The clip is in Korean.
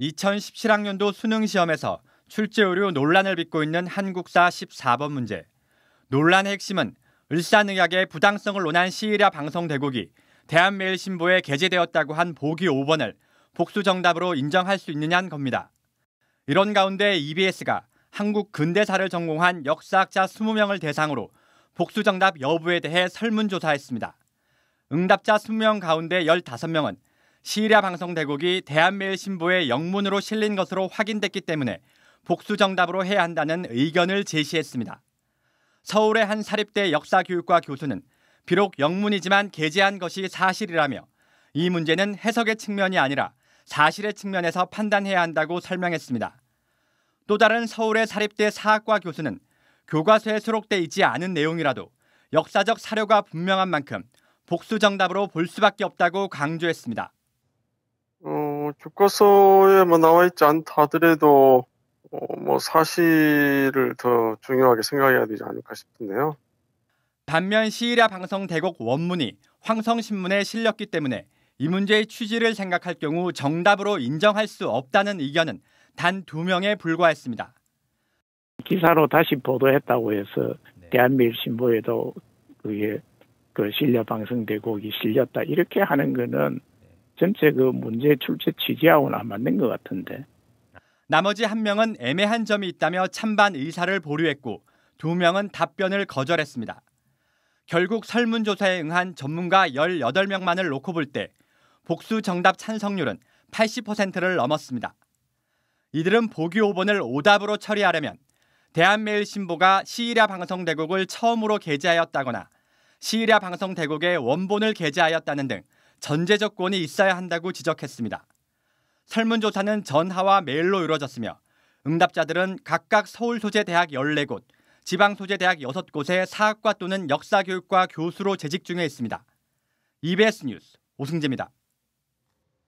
2017학년도 수능시험에서 출제 오류 논란을 빚고 있는 한국사 14번 문제. 논란의 핵심은 을산의학의 부당성을 논한 시이라 방송 대국이 대한매일신보에 게재되었다고 한 보기 5번을 복수 정답으로 인정할 수 있느냐는 겁니다. 이런 가운데 EBS가 한국 근대사를 전공한 역사학자 20명을 대상으로 복수 정답 여부에 대해 설문조사했습니다. 응답자 20명 가운데 15명은 시리아 방송 대국이 대한매일신보의 영문으로 실린 것으로 확인됐기 때문에 복수 정답으로 해야 한다는 의견을 제시했습니다. 서울의 한 사립대 역사교육과 교수는 비록 영문이지만 게재한 것이 사실이라며 이 문제는 해석의 측면이 아니라 사실의 측면에서 판단해야 한다고 설명했습니다. 또 다른 서울의 사립대 사학과 교수는 교과서에 수록돼 있지 않은 내용이라도 역사적 사료가 분명한 만큼 복수 정답으로 볼 수밖에 없다고 강조했습니다. 교과서에 뭐 나와 있지 않다더라도 어, 뭐 사실을 더 중요하게 생각해야 되지 않을까 싶은데요. 반면 시이라 방송 대곡 원문이 황성신문에 실렸기 때문에 이 문제의 취지를 생각할 경우 정답으로 인정할 수 없다는 의견은 단 두 명에 불과했습니다. 기사로 다시 보도했다고 해서 네. 대한매신보에도 그게 그 실려 방송 대곡이 실렸다 이렇게 하는 거는 전체 그 문제 출제 취지하고는 안 맞는 것 같은데. 나머지 한 명은 애매한 점이 있다며 찬반 의사를 보류했고 두 명은 답변을 거절했습니다. 결국 설문조사에 응한 전문가 18명만을 놓고 볼 때 복수 정답 찬성률은 80%를 넘었습니다. 이들은 보기 5번을 오답으로 처리하려면 대한매일신보가 시일야 방송대국을 처음으로 게재하였다거나 시일야 방송대국의 원본을 게재하였다는 등 전제조건이 있어야 한다고 지적했습니다. 설문조사는 전하와 메일로 이루어졌으며 응답자들은 각각 서울 소재 대학 14곳, 지방 소재 대학 6곳의 사학과 또는 역사교육과 교수로 재직 중에 있습니다. EBS 뉴스 오승재입니다.